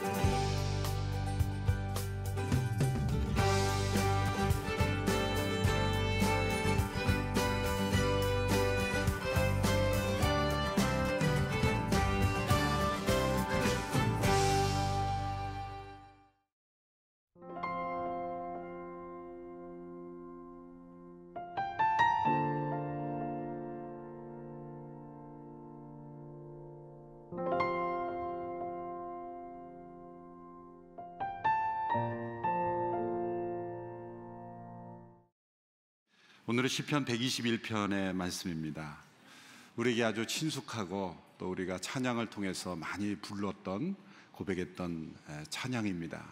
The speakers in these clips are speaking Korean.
Thank you. 오늘은 시편 121편의 말씀입니다. 우리에게 아주 친숙하고 또 우리가 찬양을 통해서 많이 불렀던 고백했던 찬양입니다.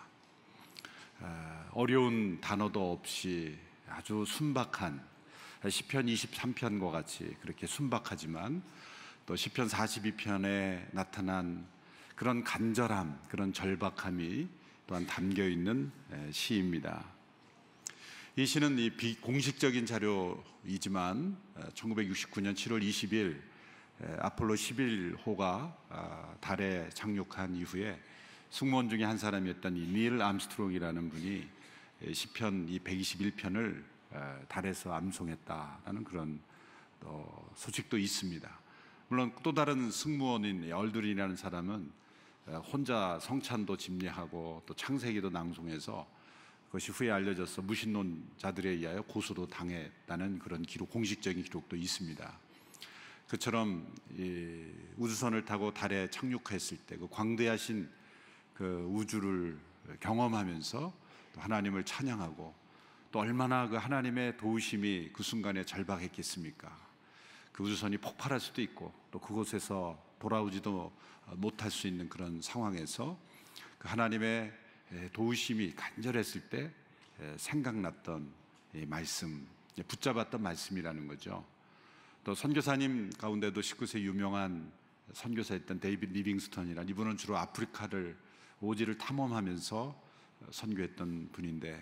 어려운 단어도 없이 아주 순박한 시편 23편과 같이 그렇게 순박하지만 또 시편 42편에 나타난 그런 간절함, 그런 절박함이 또한 담겨 있는 시입니다. 이 시는 이 비공식적인 자료이지만 1969년 7월 20일 아폴로 11호가 아, 달에 착륙한 이후에 승무원 중에 한 사람이었던 이닐 암스트롱이라는 분이 시편 이 121편을 달에서 암송했다라는 그런 어, 소식도 있습니다. 물론 또 다른 승무원인 얼드린이라는 사람은 혼자 성찬도 집례하고 또 창세기도 낭송해서 그것이 후에 알려져서 무신론자들에 의하여 고소도 당했다는 그런 기록, 공식적인 기록도 있습니다. 그처럼 우주선을 타고 달에 착륙했을 때 그 광대하신 그 우주를 경험하면서 하나님을 찬양하고 또 얼마나 그 하나님의 도우심이 그 순간에 절박했겠습니까? 그 우주선이 폭발할 수도 있고 또 그곳에서 돌아오지도 못할 수 있는 그런 상황에서 그 하나님의 도우심이 간절했을 때 생각났던 말씀, 붙잡았던 말씀이라는 거죠. 또 선교사님 가운데도 19세 유명한 선교사였던 데이빗 리빙스턴이란 이분은 주로 아프리카를 오지를 탐험하면서 선교했던 분인데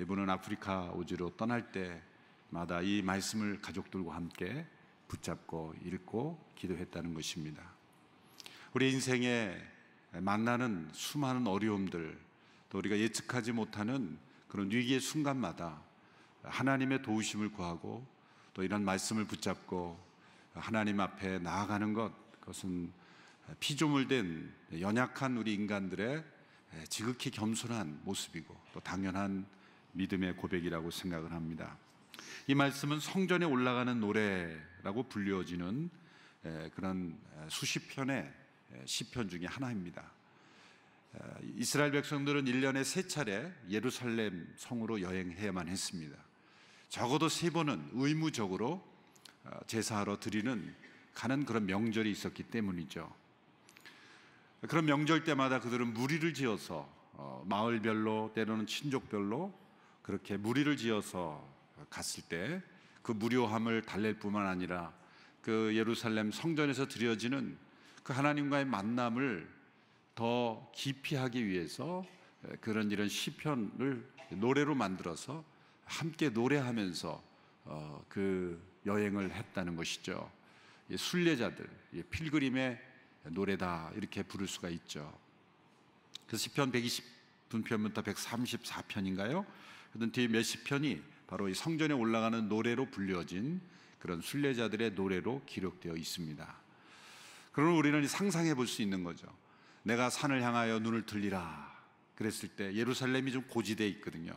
이분은 아프리카 오지로 떠날 때마다 이 말씀을 가족들과 함께 붙잡고 읽고 기도했다는 것입니다. 우리 인생에 만나는 수많은 어려움들, 또 우리가 예측하지 못하는 그런 위기의 순간마다 하나님의 도우심을 구하고 또 이런 말씀을 붙잡고 하나님 앞에 나아가는 것 그것은 피조물된 연약한 우리 인간들의 지극히 겸손한 모습이고 또 당연한 믿음의 고백이라고 생각을 합니다. 이 말씀은 성전에 올라가는 노래라고 불리워지는 그런 수십 편의 시편 중의 하나입니다. 이스라엘 백성들은 1년에 세 차례 예루살렘 성으로 여행해야만 했습니다. 적어도 세 번은 의무적으로 어, 제사하러 드리는 가는 그런 명절이 있었기 때문이죠. 그런 명절 때마다 그들은 무리를 지어서 어, 마을별로 때로는 친족별로 그렇게 무리를 지어서 갔을 때 그 무료함을 달랠 뿐만 아니라 그 예루살렘 성전에서 드려지는 그 하나님과의 만남을 더 깊이 하기 위해서 그런 이런 시편을 노래로 만들어서 함께 노래하면서 어, 그 여행을 했다는 것이죠. 순례자들, 필그림의 노래다 이렇게 부를 수가 있죠. 그 시편 1 2 0편부터 134편인가요? 그런 뒤에 몇 시편이 바로 이 성전에 올라가는 노래로 불려진 그런 순례자들의 노래로 기록되어 있습니다. 그러면 우리는 상상해 볼 수 있는 거죠. 내가 산을 향하여 눈을 들리라 그랬을 때 예루살렘이 좀고지되어 있거든요.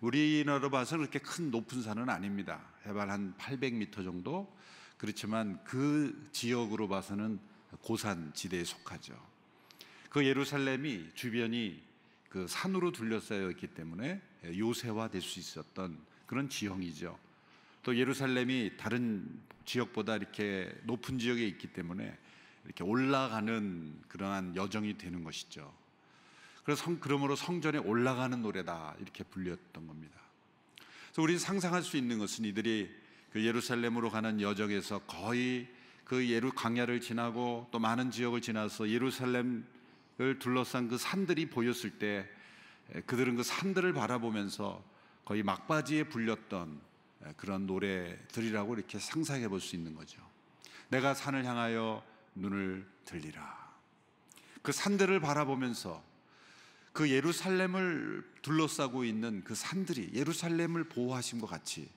우리나라로 봐서 그렇게 큰 높은 산은 아닙니다. 해발 한 800m 정도. 그렇지만 그 지역으로 봐서는 고산 지대에 속하죠. 그 예루살렘이 주변이 그 산으로 둘러싸여 있기 때문에 요새화될 수 있었던 그런 지형이죠. 또 예루살렘이 다른 지역보다 이렇게 높은 지역에 있기 때문에 이렇게 올라가는 그러한 여정이 되는 것이죠. 그래서 성, 그러므로 성전에 올라가는 노래다 이렇게 불렸던 겁니다. 그래서 우리 상상할 수 있는 것은 이들이 그 예루살렘으로 가는 여정에서 거의 그 예루 강야를 지나고 또 많은 지역을 지나서 예루살렘을 둘러싼 그 산들이 보였을 때 그들은 그 산들을 바라보면서 거의 막바지에 불렸던 그런 노래들이라고 이렇게 상상해 볼 수 있는 거죠. 내가 산을 향하여 눈을 들리라. 그 산들을 바라보면서 그 예루살렘을 둘러싸고 있는 그 산들이 예루살렘을 보호하신것 같이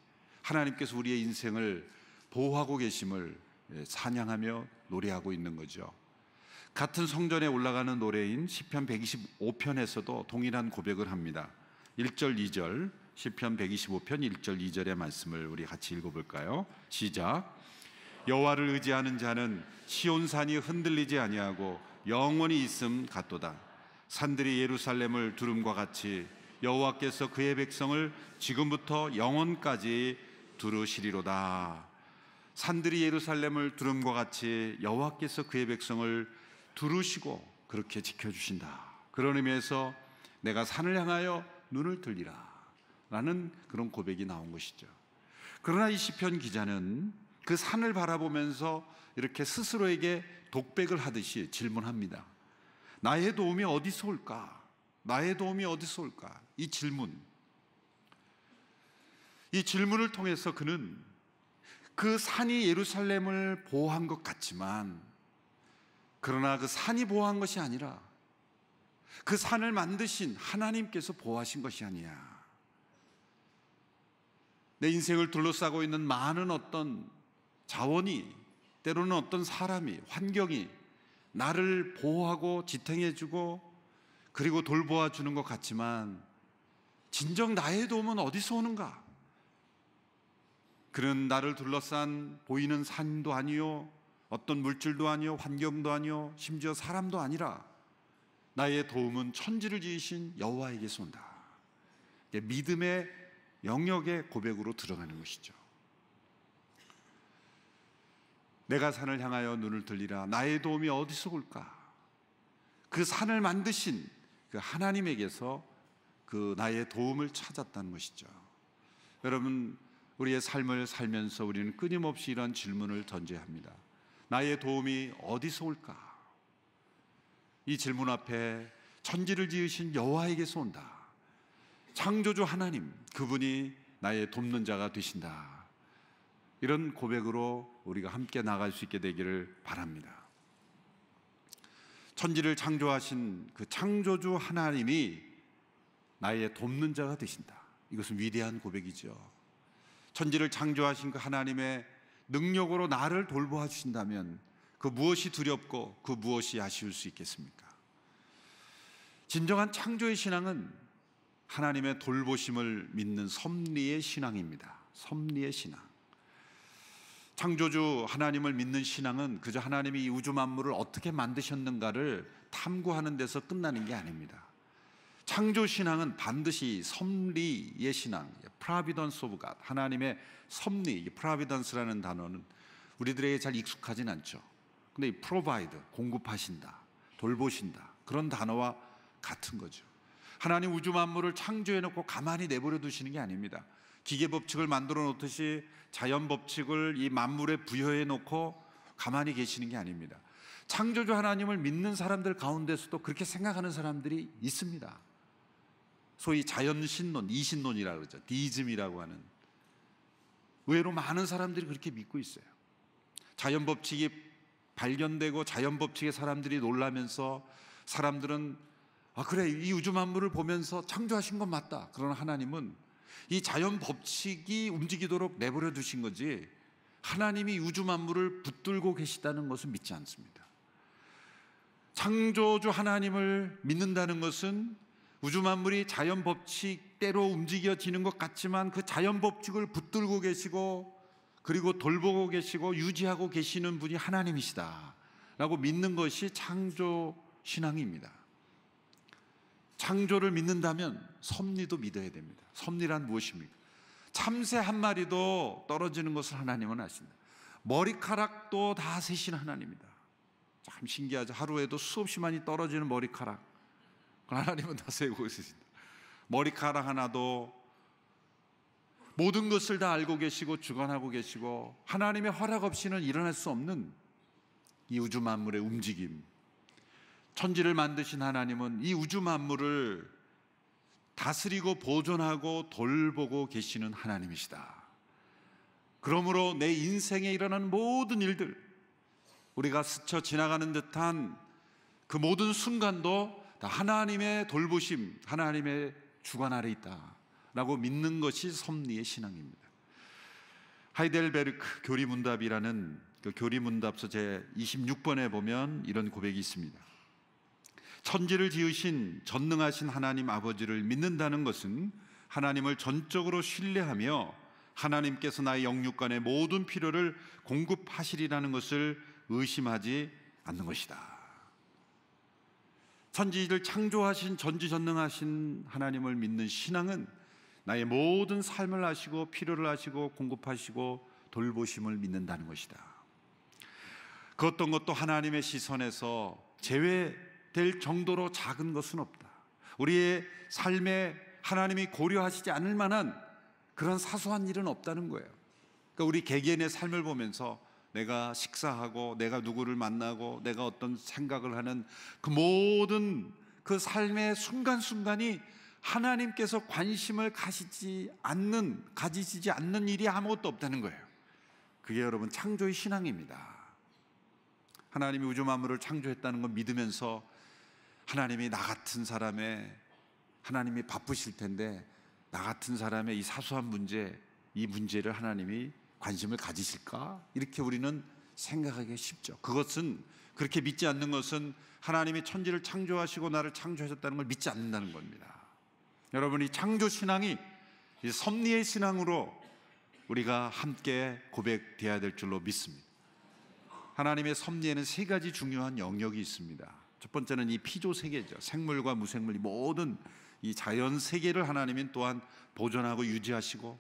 하나님께서 우리의 인생을 보호하고 계심을 예, 찬양하며 노래하고 있는 거죠. 같은 성전에 올라가는 노래인 시편 125편에서도 동일한 고백을 합니다. 1절 2절 시편 125편 1절 2절의 말씀을 우리 같이 읽어 볼까요? 시작. 여호와를 의지하는 자는 시온산이 흔들리지 아니하고 영원히 있음 같도다. 산들이 예루살렘을 두름과 같이 여호와께서 그의 백성을 지금부터 영원까지 두르시리로다. 산들이 예루살렘을 두름과 같이 여호와께서 그의 백성을 두르시고 그렇게 지켜주신다. 그런 의미에서 내가 산을 향하여 눈을 들리라. 라는 그런 고백이 나온 것이죠. 그러나 이 시편 기자는 그 산을 바라보면서 이렇게 스스로에게 독백을 하듯이 질문합니다. 나의 도움이 어디서 올까? 나의 도움이 어디서 올까? 이 질문. 이 질문을 통해서 그는 그 산이 예루살렘을 보호한 것 같지만 그러나 그 산이 보호한 것이 아니라 그 산을 만드신 하나님께서 보호하신 것이 아니야. 내 인생을 둘러싸고 있는 많은 어떤 자원이 때로는 어떤 사람이 환경이 나를 보호하고 지탱해주고 그리고 돌보아 주는 것 같지만 진정 나의 도움은 어디서 오는가? 그는 나를 둘러싼 보이는 산도 아니요 어떤 물질도 아니요 환경도 아니요 심지어 사람도 아니라 나의 도움은 천지를 지으신 여호와에게 온다. 믿음의 영역의 고백으로 드러나는 것이죠. 내가 산을 향하여 눈을 들리라. 나의 도움이 어디서 올까? 그 산을 만드신 그 하나님에게서 그 나의 도움을 찾았다는 것이죠. 여러분, 우리의 삶을 살면서 우리는 끊임없이 이런 질문을 던져야 합니다. 나의 도움이 어디서 올까? 이 질문 앞에 천지를 지으신 여호와에게서 온다. 창조주 하나님, 그분이 나의 돕는 자가 되신다. 이런 고백으로 우리가 함께 나갈 수 있게 되기를 바랍니다. 천지를 창조하신 그 창조주 하나님이 나의 돕는 자가 되신다. 이것은 위대한 고백이죠. 천지를 창조하신 그 하나님의 능력으로 나를 돌보아 주신다면 그 무엇이 두렵고 그 무엇이 아쉬울 수 있겠습니까? 진정한 창조의 신앙은 하나님의 돌보심을 믿는 섭리의 신앙입니다. 섭리의 신앙. 창조주 하나님을 믿는 신앙은 그저 하나님이 이 우주 만물을 어떻게 만드셨는가를 탐구하는 데서 끝나는 게 아닙니다. 창조 신앙은 반드시 섭리의 신앙, 프라비던스 오브 갓, 하나님의 섭리, 프라비던스라는 단어는 우리들에게 잘 익숙하진 않죠. 근데 이 프로바이드, 공급하신다, 돌보신다. 그런 단어와 같은 거죠. 하나님 우주 만물을 창조해 놓고 가만히 내버려 두시는 게 아닙니다. 기계 법칙을 만들어 놓듯이 자연 법칙을 이 만물에 부여해 놓고 가만히 계시는 게 아닙니다. 창조주 하나님을 믿는 사람들 가운데서도 그렇게 생각하는 사람들이 있습니다. 소위 자연신론, 이신론이라고 그러죠. 디즘이라고 하는. 의외로 많은 사람들이 그렇게 믿고 있어요. 자연 법칙이 발견되고 자연 법칙에 사람들이 놀라면서 사람들은 아, 그래. 이 우주 만물을 보면서 창조하신 건 맞다. 그러나 하나님은 이 자연 법칙이 움직이도록 내버려 두신 거지 하나님이 우주 만물을 붙들고 계시다는 것은 믿지 않습니다. 창조주 하나님을 믿는다는 것은 우주 만물이 자연 법칙대로 움직여지는 것 같지만 그 자연 법칙을 붙들고 계시고 그리고 돌보고 계시고 유지하고 계시는 분이 하나님이시다라고 믿는 것이 창조 신앙입니다. 창조를 믿는다면 섭리도 믿어야 됩니다. 섭리란 무엇입니까? 참새 한 마리도 떨어지는 것을 하나님은 아신다. 머리카락도 다 세신 하나님이다. 참 신기하죠. 하루에도 수없이 많이 떨어지는 머리카락. 하나님은 다 세우고 있신다 머리카락 하나도 모든 것을 다 알고 계시고 주관하고 계시고 하나님의 허락 없이는 일어날 수 없는 이 우주 만물의 움직임, 천지를 만드신 하나님은 이 우주 만물을 다스리고 보존하고 돌보고 계시는 하나님이시다. 그러므로 내 인생에 일어난 모든 일들, 우리가 스쳐 지나가는 듯한 그 모든 순간도 다 하나님의 돌보심, 하나님의 주관 아래 있다. 라고 믿는 것이 섭리의 신앙입니다. 하이델베르크 교리문답이라는 그 교리문답서 제 26번에 보면 이런 고백이 있습니다. 천지를 지으신 전능하신 하나님 아버지를 믿는다는 것은 하나님을 전적으로 신뢰하며 하나님께서 나의 영육간의 모든 필요를 공급하시리라는 것을 의심하지 않는 것이다. 천지를 창조하신 전지전능하신 하나님을 믿는 신앙은 나의 모든 삶을 아시고 필요를 아시고 공급하시고 돌보심을 믿는다는 것이다. 그 어떤 것도 하나님의 시선에서 제외 될 정도로 작은 것은 없다. 우리의 삶에 하나님이 고려하시지 않을 만한 그런 사소한 일은 없다는 거예요. 그러니까 우리 개개인의 삶을 보면서 내가 식사하고 내가 누구를 만나고 내가 어떤 생각을 하는 그 모든 그 삶의 순간순간이 하나님께서 관심을 가시지 않는 가지시지 않는 일이 아무것도 없다는 거예요. 그게 여러분 창조의 신앙입니다. 하나님이 우주 만물을 창조했다는 걸 믿으면서 하나님이 나 같은 사람의 하나님이 바쁘실 텐데 나 같은 사람의 이 사소한 문제 이 문제를 하나님이 관심을 가지실까? 이렇게 우리는 생각하기 쉽죠. 그것은 그렇게 믿지 않는 것은 하나님이 천지를 창조하시고 나를 창조하셨다는 걸 믿지 않는다는 겁니다. 여러분 이 창조 신앙이 이 섭리의 신앙으로 우리가 함께 고백돼야 될 줄로 믿습니다. 하나님의 섭리에는 세 가지 중요한 영역이 있습니다. 첫 번째는 이 피조 세계죠. 생물과 무생물 이 모든 이 자연 세계를 하나님은 또한 보존하고 유지하시고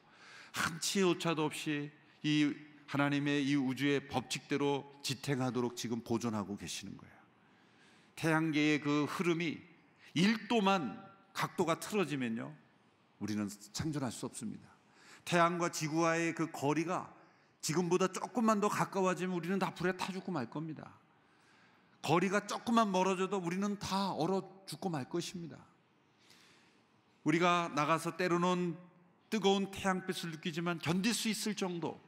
한치의 오차도 없이 이 하나님의 이 우주의 법칙대로 지탱하도록 지금 보존하고 계시는 거예요. 태양계의 그 흐름이 1도만 각도가 틀어지면요. 우리는 창조할수 없습니다. 태양과 지구와의 그 거리가 지금보다 조금만 더 가까워지면 우리는 다 불에 타 죽고 말 겁니다. 거리가 조금만 멀어져도 우리는 다 얼어 죽고 말 것입니다. 우리가 나가서 때로는 뜨거운 태양빛을 느끼지만 견딜 수 있을 정도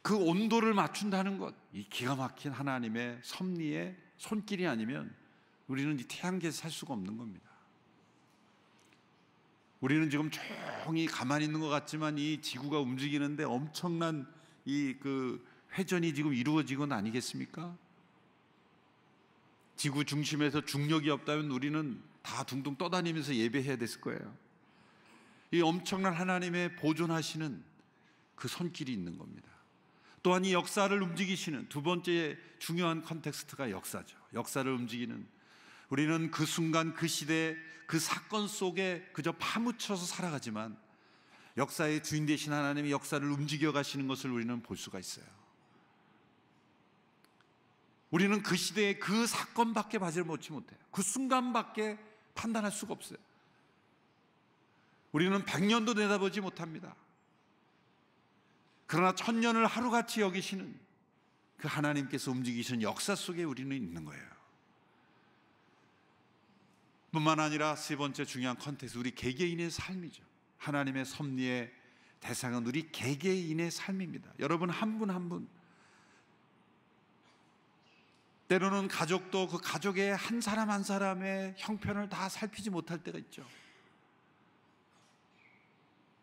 그 온도를 맞춘다는 것, 이 기가 막힌 하나님의 섭리의 손길이 아니면 우리는 이 태양계에서 살 수가 없는 겁니다. 우리는 지금 조용히 가만히 있는 것 같지만 이 지구가 움직이는데 엄청난 이 그 회전이 지금 이루어지건 아니겠습니까? 지구 중심에서 중력이 없다면 우리는 다 둥둥 떠다니면서 예배해야 됐을 거예요. 이 엄청난 하나님의 보존하시는 그 손길이 있는 겁니다. 또한 이 역사를 움직이시는 두 번째 중요한 컨텍스트가 역사죠. 역사를 움직이는 우리는 그 순간 그 시대 그 사건 속에 그저 파묻혀서 살아가지만 역사의 주인 되신 하나님이 역사를 움직여 가시는 것을 우리는 볼 수가 있어요. 우리는 그시대에그 사건밖에 바지를 못지 못해요. 그 순간밖에 판단할 수가 없어요. 우리는 백년도 내다보지 못합니다. 그러나 천년을 하루같이 여기시는 그 하나님께서 움직이시는 역사 속에 우리는 있는 거예요. 뿐만 아니라 세 번째 중요한 컨텍스 우리 개개인의 삶이죠. 하나님의 섭리의 대상은 우리 개개인의 삶입니다. 여러분 한 분 한 분. 한 분. 때로는 가족도 그 가족의 한 사람 한 사람의 형편을 다 살피지 못할 때가 있죠.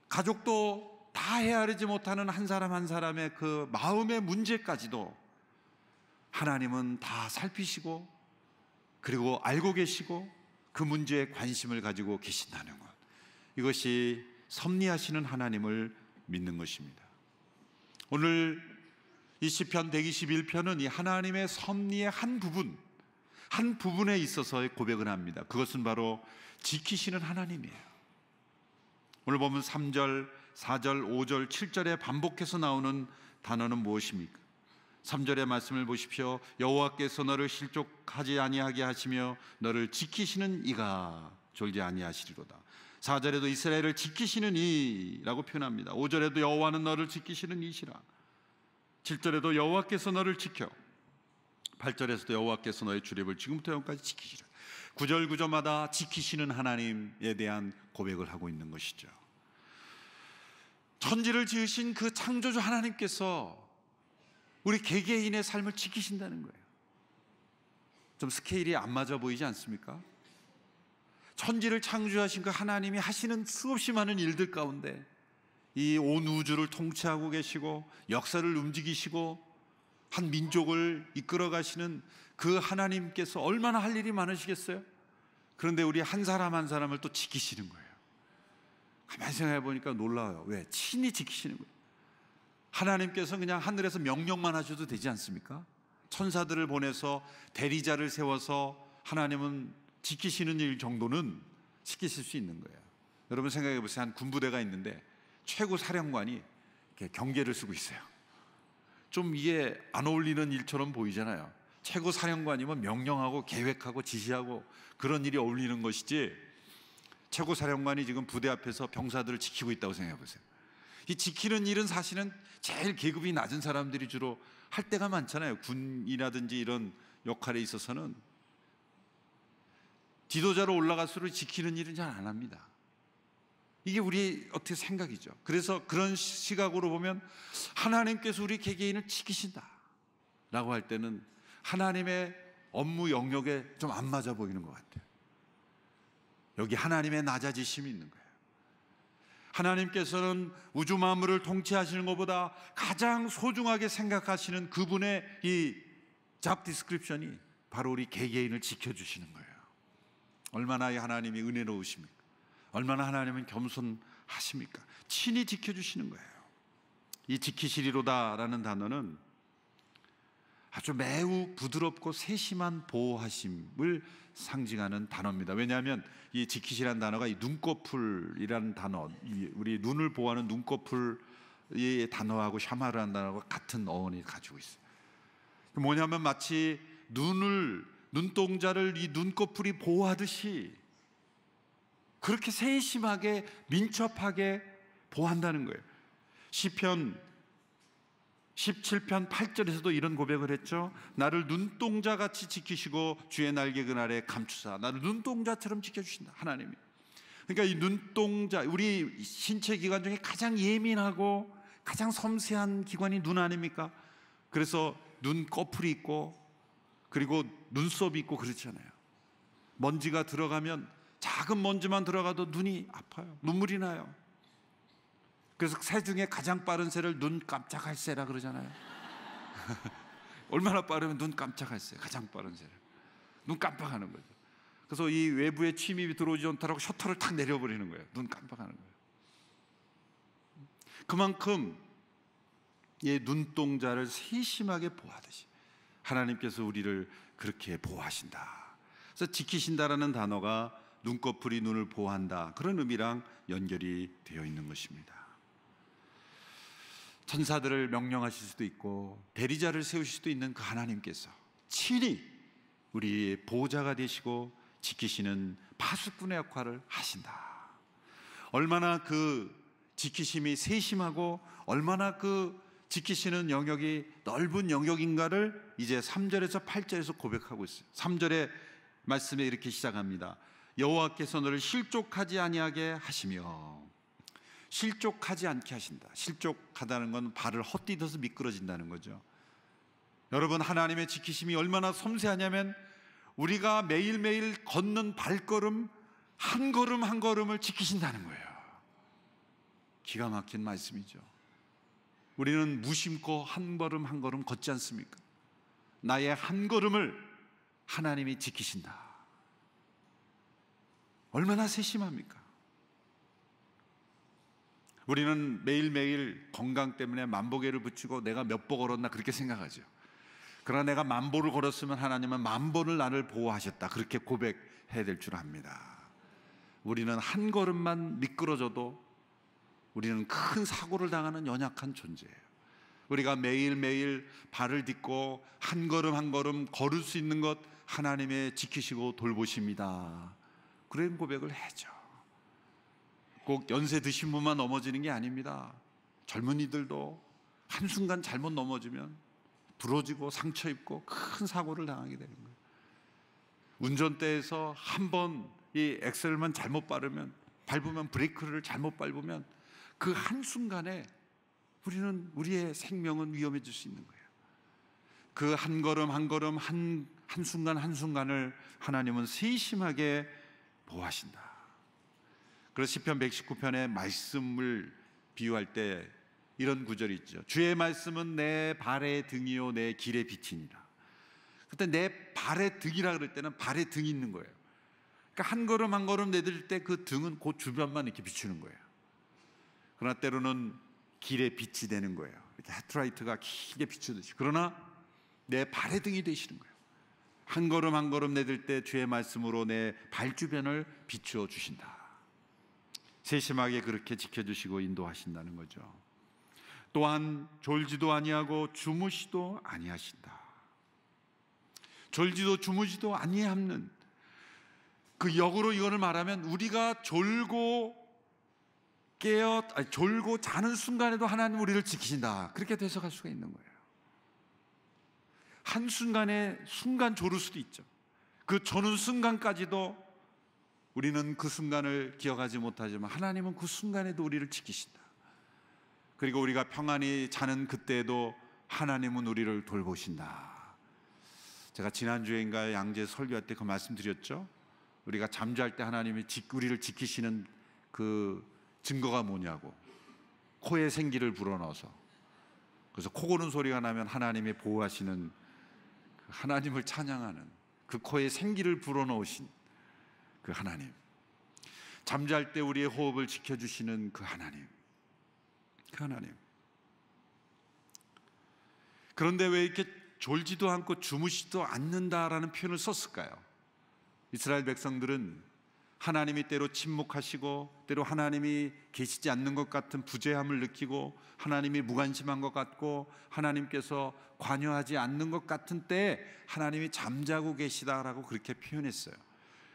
가족도 다 헤아리지 못하는 한 사람 한 사람의 그 마음의 문제까지도 하나님은 다 살피시고 그리고 알고 계시고 그 문제에 관심을 가지고 계신다는 것. 이것이 섭리하시는 하나님을 믿는 것입니다. 오늘 이 시편 121편은 이 하나님의 섭리의 한 부분, 한 부분에 있어서의 고백을 합니다. 그것은 바로 지키시는 하나님이에요. 오늘 보면 3절, 4절, 5절, 7절에 반복해서 나오는 단어는 무엇입니까? 3절의 말씀을 보십시오. 여호와께서 너를 실족하지 아니하게 하시며 너를 지키시는 이가 졸지 아니하시리로다. 4절에도 이스라엘을 지키시는 이라고 표현합니다. 5절에도 여호와는 너를 지키시는 이시라. 7절에도 여호와께서 너를 지켜 8절에서도 여호와께서 너의 출입을 지금부터 영까지 지키시라. 구절 구절마다 지키시는 하나님에 대한 고백을 하고 있는 것이죠. 천지를 지으신 그 창조주 하나님께서 우리 개개인의 삶을 지키신다는 거예요. 좀 스케일이 안 맞아 보이지 않습니까? 천지를 창조하신 그 하나님이 하시는 수없이 많은 일들 가운데 이온 우주를 통치하고 계시고 역사를 움직이시고 한 민족을 이끌어 가시는 그 하나님께서 얼마나 할 일이 많으시겠어요? 그런데 우리 한 사람 한 사람을 또 지키시는 거예요. 가만히 생각해 보니까 놀라워요. 왜? 친히 지키시는 거예요. 하나님께서 그냥 하늘에서 명령만 하셔도 되지 않습니까? 천사들을 보내서 대리자를 세워서 하나님은 지키시는 일 정도는 지키실수 있는 거예요. 여러분 생각해 보세요. 한 군부대가 있는데 최고 사령관이 경계를 쓰고 있어요. 좀 이게 안 어울리는 일처럼 보이잖아요. 최고 사령관이면 명령하고 계획하고 지시하고 그런 일이 어울리는 것이지 최고 사령관이 지금 부대 앞에서 병사들을 지키고 있다고 생각해 보세요. 이 지키는 일은 사실은 제일 계급이 낮은 사람들이 주로 할 때가 많잖아요. 군이라든지 이런 역할에 있어서는 지도자로 올라갈수록 지키는 일은 잘 안 합니다. 이게 우리 어떻게 생각이죠. 그래서 그런 시각으로 보면 하나님께서 우리 개개인을 지키신다. 라고 할 때는 하나님의 업무 영역에 좀 안 맞아 보이는 것 같아요. 여기 하나님의 낮아지심이 있는 거예요. 하나님께서는 우주 만물을 통치하시는 것보다 가장 소중하게 생각하시는 그분의 이 잡디스크립션이 바로 우리 개개인을 지켜주시는 거예요. 얼마나 하나님이 은혜로우십니까? 얼마나 하나님은 겸손하십니까? 친히 지켜주시는 거예요. 이 지키시리로다라는 단어는 아주 매우 부드럽고 세심한 보호하심을 상징하는 단어입니다. 왜냐하면 이 지키시란 단어가 이 눈꺼풀이라는 단어, 우리 눈을 보호하는 눈꺼풀의 단어하고 샤마르란 단어가 같은 어원이 가지고 있어요. 그 뭐냐면 마치 눈을 눈동자를 이 눈꺼풀이 보호하듯이 그렇게 세심하게 민첩하게 보한다는 호 거예요. 시편 17편 8절에서도 이런 고백을 했죠. 나를 눈동자 같이 지키시고 주의 날개 그날에 감추사 나를 눈동자처럼 지켜주신다. 하나님이. 그러니까 이 눈동자 우리 신체 기관 중에 가장 예민하고 가장 섬세한 기관이 눈 아닙니까? 그래서 눈 꺼풀이 있고 그리고 눈썹이 있고 그렇잖아요. 먼지가 들어가면 작은 먼지만 들어가도 눈이 아파요. 눈물이 나요. 그래서 새 중에 가장 빠른 새를 눈 깜짝할 새라 그러잖아요. 얼마나 빠르면 눈 깜짝할 새, 가장 빠른 새를. 눈 깜빡하는 거죠. 그래서 이 외부의 침입이 들어오지 않도록 셔터를 탁 내려버리는 거예요. 눈 깜빡하는 거예요. 그만큼 이 눈동자를 세심하게 보하듯이 하나님께서 우리를 그렇게 보호하신다. 그래서 지키신다라는 단어가 눈꺼풀이 눈을 보호한다. 그런 의미랑 연결이 되어 있는 것입니다. 천사들을 명령하실 수도 있고 대리자를 세우실 수도 있는 그 하나님께서 친히 우리의 보호자가 되시고 지키시는 파수꾼의 역할을 하신다. 얼마나 그 지키심이 세심하고 얼마나 그 지키시는 영역이 넓은 영역인가를 이제 3절에서 8절에서 고백하고 있어요. 3절에 말씀에 이렇게 시작합니다. 여호와께서 너를 실족하지 아니하게 하시며 실족하지 않게 하신다. 실족하다는 건 발을 헛디뎌서 미끄러진다는 거죠. 여러분 하나님의 지키심이 얼마나 섬세하냐면 우리가 매일매일 걷는 발걸음 한 걸음 한 걸음을 지키신다는 거예요. 기가 막힌 말씀이죠. 우리는 무심코 한 걸음 한 걸음 걷지 않습니까? 나의 한 걸음을 하나님이 지키신다. 얼마나 세심합니까? 우리는 매일매일 건강 때문에 만보개를 붙이고 내가 몇 보 걸었나 그렇게 생각하죠. 그러나 내가 만보를 걸었으면 하나님은 만보를 나를 보호하셨다. 그렇게 고백해야 될 줄 압니다. 우리는 한 걸음만 미끄러져도 우리는 큰 사고를 당하는 연약한 존재예요. 우리가 매일매일 발을 딛고 한 걸음 한 걸음 걸을 수 있는 것 하나님의 지키시고 돌보십니다. 그런 고백을 해죠. 꼭 연세 드신 분만 넘어지는 게 아닙니다. 젊은이들도 한순간 잘못 넘어지면 부러지고 상처 입고 큰 사고를 당하게 되는 거예요. 운전대에서 한 번 이 엑셀만 잘못 바르면 밟으면 브레이크를 잘못 밟으면 그 한순간에 우리는 우리의 생명은 위험해질 수 있는 거예요. 그 한 걸음 한 걸음 한 한순간 한순간을 하나님은 세심하게 보호하신다. 그래서 시편 119편의 말씀을 비유할 때 이런 구절이 있죠. 주의 말씀은 내 발의 등이요 내 길의 빛이니라. 그때 내 발의 등이라 그럴 때는 발에 등이 있는 거예요. 그러니까 한 걸음 한 걸음 내딜 때그 등은 그 주변만 이렇게 비추는 거예요. 그러나 때로는 길의 빛이 되는 거예요. 헤트라이트가 길게 비추듯이. 그러나 내 발의 등이 되시는 거예요. 한 걸음 한 걸음 내딜 때 주의 말씀으로 내 발주변을 비추어 주신다. 세심하게 그렇게 지켜주시고 인도하신다는 거죠. 또한 졸지도 아니하고 주무시도 아니하신다. 졸지도 주무지도 아니하는 그 역으로 이거를 말하면 우리가 졸고 깨어 아니, 졸고 자는 순간에도 하나님 우리를 지키신다. 그렇게 해석할 수가 있는 거예요. 한순간에 순간 조를 수도 있죠. 그 조는 순간까지도 우리는 그 순간을 기억하지 못하지만 하나님은 그 순간에도 우리를 지키신다. 그리고 우리가 평안히 자는 그때에도 하나님은 우리를 돌보신다. 제가 지난주에인가 양재 설교할 때 그 말씀드렸죠. 우리가 잠잘 때 하나님이 우리를 지키시는 그 증거가 뭐냐고. 코에 생기를 불어넣어서. 그래서 코 고는 소리가 나면 하나님이 보호하시는 하나님을 찬양하는 그 코에 생기를 불어넣으신 그 하나님. 잠잘 때 우리의 호흡을 지켜주시는 그 하나님. 그 하나님. 그런데 왜 이렇게 졸지도 않고 주무시도 않는다라는 표현을 썼을까요? 이스라엘 백성들은 하나님이 때로 침묵하시고 때로 하나님이 계시지 않는 것 같은 부재함을 느끼고 하나님이 무관심한 것 같고 하나님께서 관여하지 않는 것 같은 때에 하나님이 잠자고 계시다라고 그렇게 표현했어요.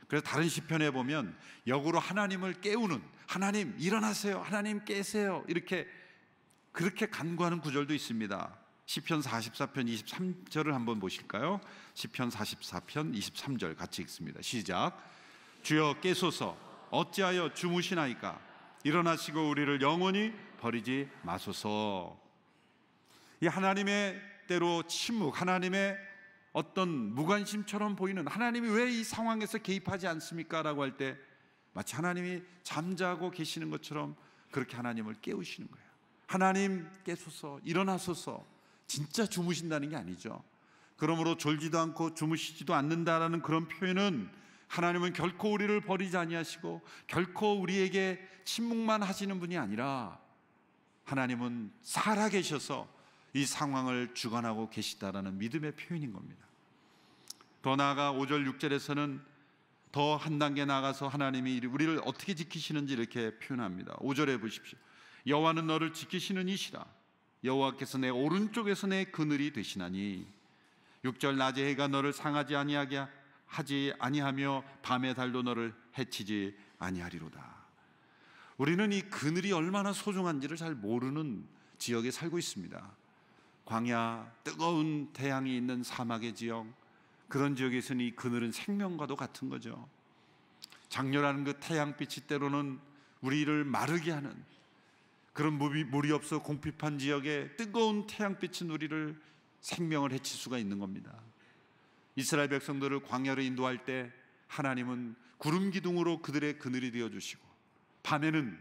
그래서 다른 시편에 보면 역으로 하나님을 깨우는 하나님 일어나세요. 하나님 깨세요. 이렇게 그렇게 간구하는 구절도 있습니다. 시편 44편 23절을 한번 보실까요? 시편 44편 23절 같이 읽습니다. 시작. 주여 깨소서 어찌하여 주무시나이까 일어나시고 우리를 영원히 버리지 마소서 이 하나님의 때로 침묵 하나님의 어떤 무관심처럼 보이는 하나님이 왜 이 상황에서 개입하지 않습니까? 라고 할 때 마치 하나님이 잠자고 계시는 것처럼 그렇게 하나님을 깨우시는 거예요. 하나님 깨소서 일어나소서 진짜 주무신다는 게 아니죠. 그러므로 졸지도 않고 주무시지도 않는다라는 그런 표현은 하나님은 결코 우리를 버리지 아니하시고 결코 우리에게 침묵만 하시는 분이 아니라 하나님은 살아계셔서 이 상황을 주관하고 계시다라는 믿음의 표현인 겁니다. 더 나아가 5절 6절에서는 더 한 단계 나가서 하나님이 우리를 어떻게 지키시는지 이렇게 표현합니다. 5절에 보십시오. 여호와는 너를 지키시는 이시라. 여호와께서 내 오른쪽에서 내 그늘이 되시나니 6절 낮에 해가 너를 상하지 아니하게 하지 아니하며 밤의 달도 너를 해치지 아니하리로다. 우리는 이 그늘이 얼마나 소중한지를 잘 모르는 지역에 살고 있습니다. 광야, 뜨거운 태양이 있는 사막의 지역, 그런 지역에서는 이 그늘은 생명과도 같은 거죠. 장렬한 그 태양빛이 때로는 우리를 마르게 하는 그런 물이, 없어 공핍한 지역에 뜨거운 태양빛은 우리를 생명을 해칠 수가 있는 겁니다. 이스라엘 백성들을 광야로 인도할 때 하나님은 구름 기둥으로 그들의 그늘이 되어 주시고 밤에는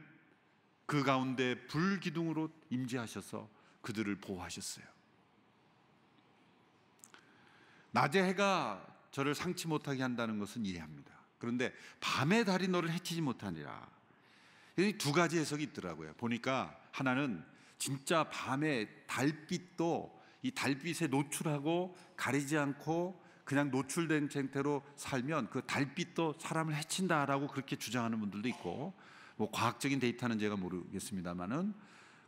그 가운데 불 기둥으로 임재하셔서 그들을 보호하셨어요. 낮에 해가 저를 상치 못하게 한다는 것은 이해합니다. 그런데 밤에 달이 너를 해치지 못하니라. 이 두 가지 해석이 있더라고요. 보니까 하나는 진짜 밤에 달빛도 이 달빛에 노출하고 가리지 않고 그냥 노출된 생태로 살면 그 달빛도 사람을 해친다라고 그렇게 주장하는 분들도 있고 뭐 과학적인 데이터는 제가 모르겠습니다만은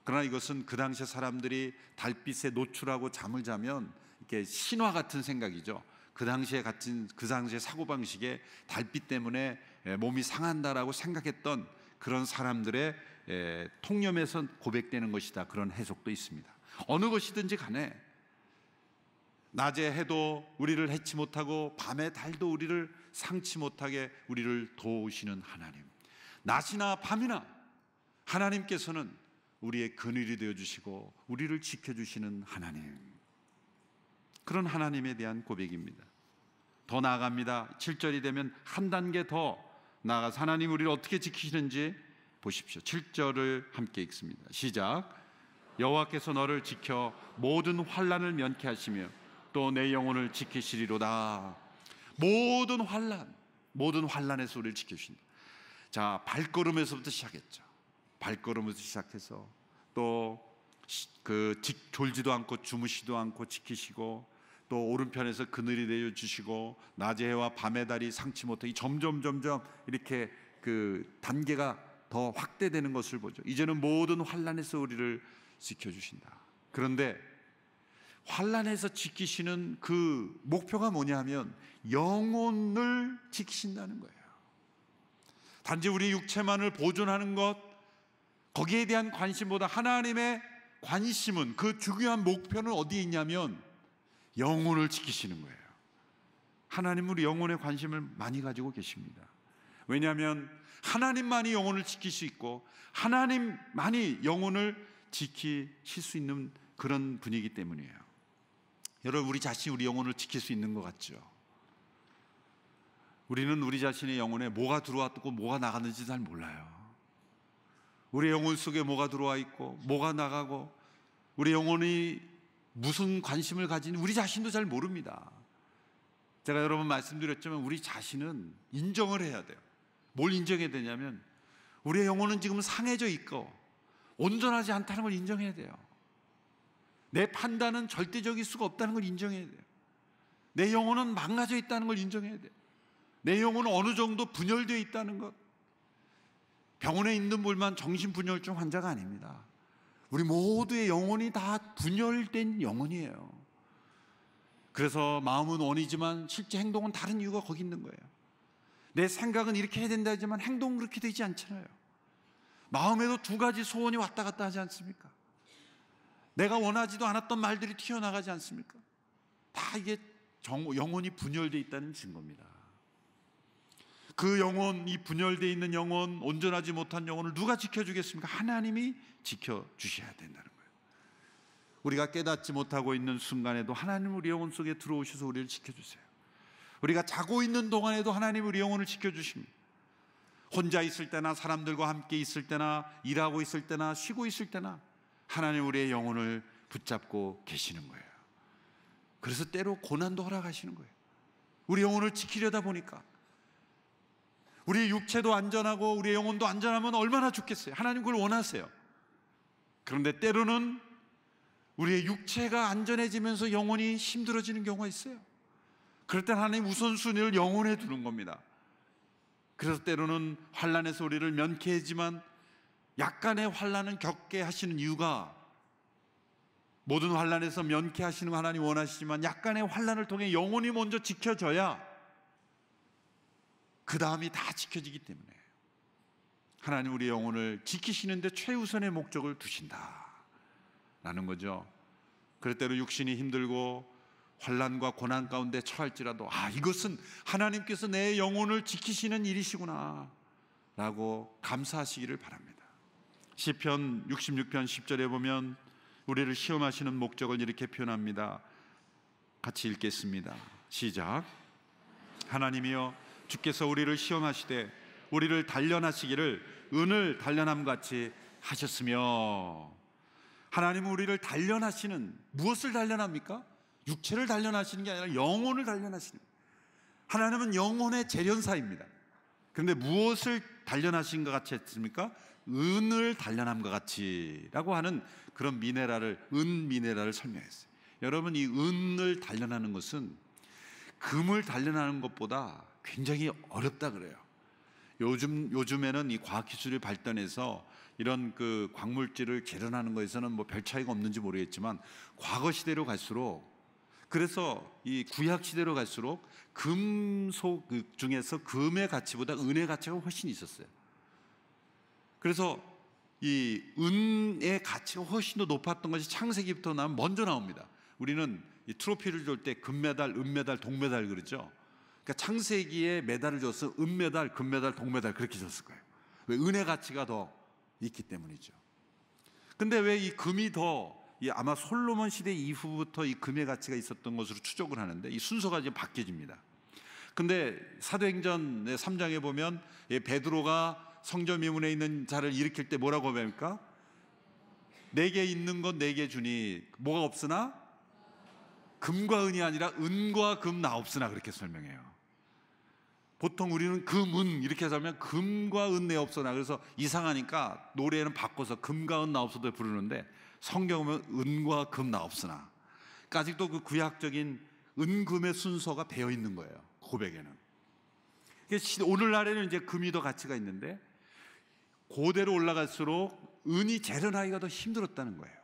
그러나 이것은 그 당시 사람들이 달빛에 노출하고 잠을 자면 이게 신화 같은 생각이죠. 그 당시에 같은 그 당시의 사고 방식에 달빛 때문에 예, 몸이 상한다라고 생각했던 그런 사람들의 예, 통념에선 고백되는 것이다 그런 해석도 있습니다. 어느 것이든지 간에 낮에 해도 우리를 해치 못하고 밤에 달도 우리를 상치 못하게 우리를 도우시는 하나님. 낮이나 밤이나 하나님께서는 우리의 그늘이 되어 주시고 우리를 지켜 주시는 하나님. 그런 하나님에 대한 고백입니다. 더 나아갑니다. 7절이 되면 한 단계 더 나아가서 하나님 우리를 어떻게 지키시는지 보십시오. 7절을 함께 읽습니다. 시작. 여호와께서 너를 지켜 모든 환란을 면케 하시며 또내 영혼을 지키시리로다. 모든 환란, 모든 환란에서 우리를 지켜주신다. 자, 발걸음에서부터 시작했죠. 발걸음에서 시작해서 또그 졸지도 않고 주무시도 않고 지키시고 또 오른편에서 그늘이 내려 주시고 낮의 해와 밤의 달이 상치 못해 점점 점점 이렇게 그 단계가 더 확대되는 것을 보죠. 이제는 모든 환란에서 우리를 지켜 주신다. 그런데 환란에서 지키시는 그 목표가 뭐냐면 영혼을 지키신다는 거예요. 단지 우리 육체만을 보존하는 것 거기에 대한 관심보다 하나님의 관심은 그 중요한 목표는 어디에 있냐면 영혼을 지키시는 거예요. 하나님 우리 영혼에 관심을 많이 가지고 계십니다. 왜냐하면 하나님만이 영혼을 지킬 수 있고 하나님만이 영혼을 지키실 수 있는 그런 분이기 때문이에요. 여러분 우리 자신 우리 영혼을 지킬 수 있는 것 같죠. 우리는 우리 자신의 영혼에 뭐가 들어왔고 뭐가 나갔는지 잘 몰라요. 우리 영혼 속에 뭐가 들어와 있고 뭐가 나가고 우리 영혼이 무슨 관심을 가진 우리 자신도 잘 모릅니다. 제가 여러분 말씀드렸지만 우리 자신은 인정을 해야 돼요. 뭘 인정해야 되냐면 우리의 영혼은 지금 상해져 있고 온전하지 않다는 걸 인정해야 돼요. 내 판단은 절대적일 수가 없다는 걸 인정해야 돼요. 내 영혼은 망가져 있다는 걸 인정해야 돼요. 내 영혼은 어느 정도 분열되어 있다는 것. 병원에 있는 분만 정신분열증 환자가 아닙니다. 우리 모두의 영혼이 다 분열된 영혼이에요. 그래서 마음은 원이지만 실제 행동은 다른 이유가 거기 있는 거예요. 내 생각은 이렇게 해야 된다 지만 행동은 그렇게 되지 않잖아요. 마음에도 두 가지 소원이 왔다 갔다 하지 않습니까? 내가 원하지도 않았던 말들이 튀어나가지 않습니까? 다 이게 정, 영혼이 분열되어 있다는 증거입니다. 그 영혼, 이 분열되어 있는 영혼, 온전하지 못한 영혼을 누가 지켜주겠습니까? 하나님이 지켜주셔야 된다는 거예요. 우리가 깨닫지 못하고 있는 순간에도 하나님 우리 영혼 속에 들어오셔서 우리를 지켜주세요. 우리가 자고 있는 동안에도 하나님 우리 영혼을 지켜주십니다. 혼자 있을 때나 사람들과 함께 있을 때나 일하고 있을 때나 쉬고 있을 때나 하나님 우리의 영혼을 붙잡고 계시는 거예요. 그래서 때로 고난도 허락하시는 거예요. 우리 영혼을 지키려다 보니까 우리의 육체도 안전하고 우리 영혼도 안전하면 얼마나 좋겠어요. 하나님 그걸 원하세요. 그런데 때로는 우리의 육체가 안전해지면서 영혼이 힘들어지는 경우가 있어요. 그럴 때 하나님 우선순위를 영혼에 두는 겁니다. 그래서 때로는 환란에서 우리를 면케하지만 약간의 환란은 겪게 하시는 이유가 모든 환란에서 면케 하시는 하나님 원하시지만 약간의 환란을 통해 영혼이 먼저 지켜져야 그 다음이 다 지켜지기 때문에 하나님 우리 영혼을 지키시는데 최우선의 목적을 두신다라는 거죠. 그때로 육신이 힘들고 환란과 고난 가운데 처할지라도 아 이것은 하나님께서 내 영혼을 지키시는 일이시구나라고 감사하시기를 바랍니다. 시편 66편 10절에 보면 우리를 시험하시는 목적을 이렇게 표현합니다. 같이 읽겠습니다. 시작. 하나님이여 주께서 우리를 시험하시되 우리를 단련하시기를 은을 단련함 같이 하셨으며 하나님은 우리를 단련하시는 무엇을 단련합니까? 육체를 단련하시는 게 아니라 영혼을 단련하시는 하나님은 영혼의 재련사입니다. 그런데 무엇을 단련하신 것 같이 했습니까? 은을 단련함과 같이라고 하는 그런 미네랄을 은 미네랄을 설명했어요. 여러분 이 은을 단련하는 것은 금을 단련하는 것보다 굉장히 어렵다 그래요. 요즘 요즘에는 이 과학 기술이 발달해서 이런 그 광물질을 개련하는 것에서는뭐 별 차이가 없는지 모르겠지만 과거 시대로 갈수록 그래서 이 구약 시대로 갈수록 금속 그 중에서 금의 가치보다 은의 가치가 훨씬 있었어요. 그래서 이 은의 가치가 훨씬 더 높았던 것이 창세기부터 나면 먼저 나옵니다. 우리는 이 트로피를 줄 때 금메달, 은메달, 동메달 그러죠. 그러니까 창세기에 메달을 줬어 은메달, 금메달, 동메달 그렇게 줬을 거예요. 왜 은의 가치가 더 있기 때문이죠. 근데 왜 이 금이 더이 아마 솔로몬 시대 이후부터 이 금의 가치가 있었던 것으로 추적을 하는데 이 순서가 이제 바뀌어집니다. 근데 사도행전 3장에 보면 예, 베드로가 성전 미문에 있는 자를 일으킬 때 뭐라고 합니까? 내게 있는 건 내게 주니 뭐가 없으나 금과 은이 아니라 은과 금 나 없으나 그렇게 설명해요. 보통 우리는 금은 이렇게 하면 금과 은 내 없어나 그래서 이상하니까 노래는 바꿔서 금과 은 나 없어도 부르는데 성경은 은과 금 나 없으나 그러니까 아직도 그 구약적인 은금의 순서가 배어 있는 거예요 고백에는 그러니까 오늘날에는 이제 금이 더 가치가 있는데 고대로 올라갈수록 은이 재련하기가 더 힘들었다는 거예요.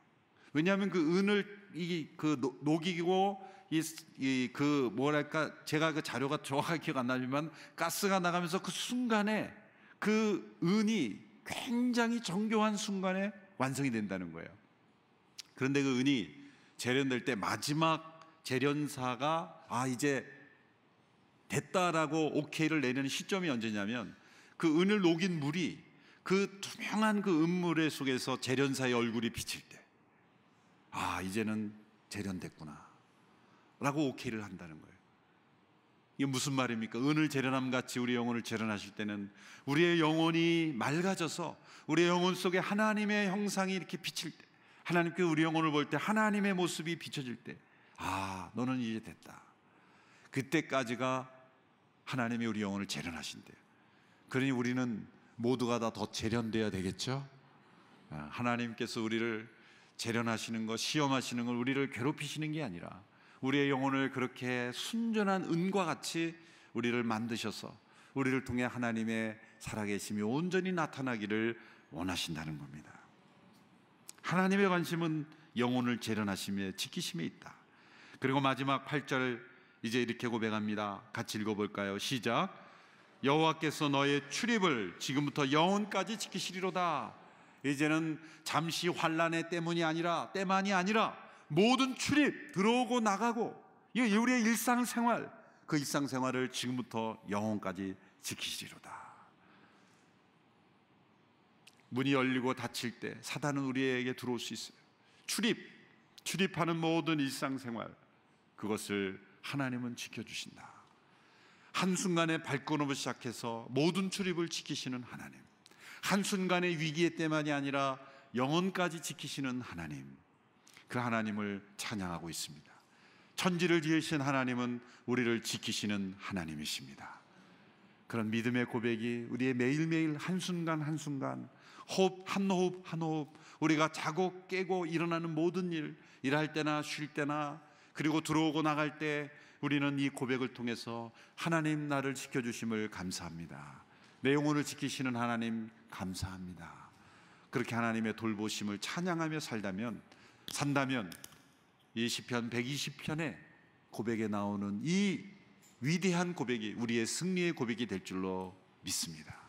왜냐하면 그 은을 이 그 녹이고 이그 뭐랄까 제가 그 자료가 정확하게 기억 안 나지만 가스가 나가면서 그 순간에 그 은이 굉장히 정교한 순간에 완성이 된다는 거예요. 그런데 그 은이 재련될 때 마지막 재련사가 아 이제 됐다라고 오케이를 내는 시점이 언제냐면 그 은을 녹인 물이 그 투명한 그 음물의 속에서 재련사의 얼굴이 비칠 때, 아, 이제는 재련됐구나. 라고 오케이를 한다는 거예요. 이게 무슨 말입니까? 은을 재련함 같이 우리 영혼을 재련하실 때는 우리의 영혼이 맑아져서 우리의 영혼 속에 하나님의 형상이 이렇게 비칠 때, 하나님께 우리 영혼을 볼 때 하나님의 모습이 비춰질 때, 아, 너는 이제 됐다. 그때까지가 하나님이 우리 영혼을 재련하신대요. 그러니 우리는 모두가 다 더재련되어야 되겠죠? 아, 하나님께서 우리를 재련하시는 것, 시험하시는 것, 우리를 괴롭히시는 게 아니라 우리의 영혼을 그렇게 순전한 은과 같이 우리를 만드셔서 우리를 통해 하나님의 살아계심이 온전히 나타나기를 원하신다는 겁니다. 하나님의 관심은 영혼을 재련하심에 지키심에 있다. 그리고 마지막 8절 이제 이렇게 고백합니다. 같이 읽어볼까요? 시작. 여호와께서 너의 출입을 지금부터 영원까지 지키시리로다. 이제는 잠시 환란의 때문이 아니라 때만이 아니라 모든 출입 들어오고 나가고 이 우리의 일상생활 그 일상생활을 지금부터 영원까지 지키시리로다. 문이 열리고 닫힐 때 사단은 우리에게 들어올 수 있어요. 출입 출입하는 모든 일상생활 그것을 하나님은 지켜주신다. 한순간에 발걸음을 시작해서 모든 출입을 지키시는 하나님. 한순간의 위기의 때만이 아니라 영혼까지 지키시는 하나님. 그 하나님을 찬양하고 있습니다. 천지를 지으신 하나님은 우리를 지키시는 하나님이십니다. 그런 믿음의 고백이 우리의 매일매일 한순간 한순간 호흡 한 호흡 한 호흡 우리가 자고 깨고 일어나는 모든 일 일할 때나 쉴 때나 그리고 들어오고 나갈 때 우리는 이 고백을 통해서 하나님 나를 지켜주심을 감사합니다. 내 영혼을 지키시는 하나님 감사합니다. 그렇게 하나님의 돌보심을 찬양하며 살다면 산다면 이 시편 120편에 고백에 나오는 이 위대한 고백이 우리의 승리의 고백이 될 줄로 믿습니다.